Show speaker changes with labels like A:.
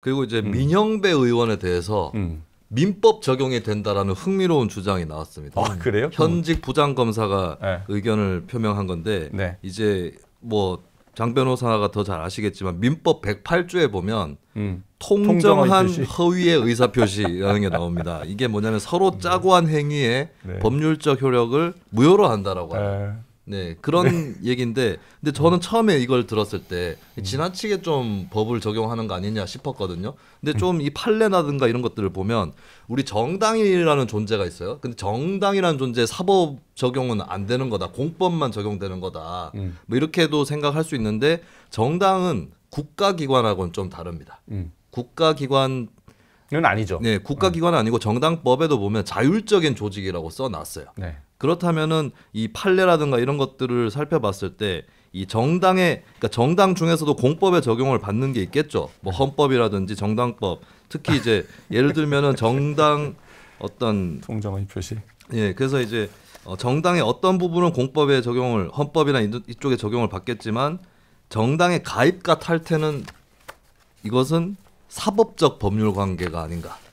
A: 그리고 이제 음. 민영배 의원에 대해서 음. 민법 적용이 된다라는 흥미로운 주장이 나왔습니다. 아, 그래요? 음. 현직 부장 검사가 네. 의견을 표명한 건데 네. 이제 뭐 장 변호사가 더 잘 아시겠지만 민법 108조에 보면 음. 통정한 허위의 의사표시라는 게 나옵니다. 이게 뭐냐면 서로 음. 짜고 한행위에 네. 법률적 효력을 무효로 한다라고 네. 합니다. 네 그런 네. 얘기인데 근데 저는 음. 처음에 이걸 들었을 때 음. 지나치게 좀 법을 적용하는 거 아니냐 싶었거든요. 근데 음. 좀이 판례라든가 이런 것들을 보면 우리 정당이라는 존재가 있어요. 근데 정당이라는 존재 사법 적용은 안 되는 거다. 공법만 적용되는 거다. 뭐 이렇게도 생각할 수 있는데 정당은 국가기관하고는 좀 다릅니다. 국가기관 는 아니죠. 네, 국가기관 은 음. 아니고 정당법에도 보면 자율적인 조직이라고 써놨어요. 네. 그렇다면은 이 판례라든가 이런 것들을 살펴봤을 때 이 정당의 그러니까 정당 중에서도 공법에 적용을 받는 게 있겠죠. 뭐 네. 헌법이라든지 정당법 특히 이제 예를 들면은 정당 어떤 통정의 표시. 예, 그래서 이제 어, 정당의 어떤 부분은 공법에 적용을 헌법이나 이쪽에 적용을 받겠지만 정당의 가입과 탈퇴는 이것은 사법적 법률 관계가 아닌가.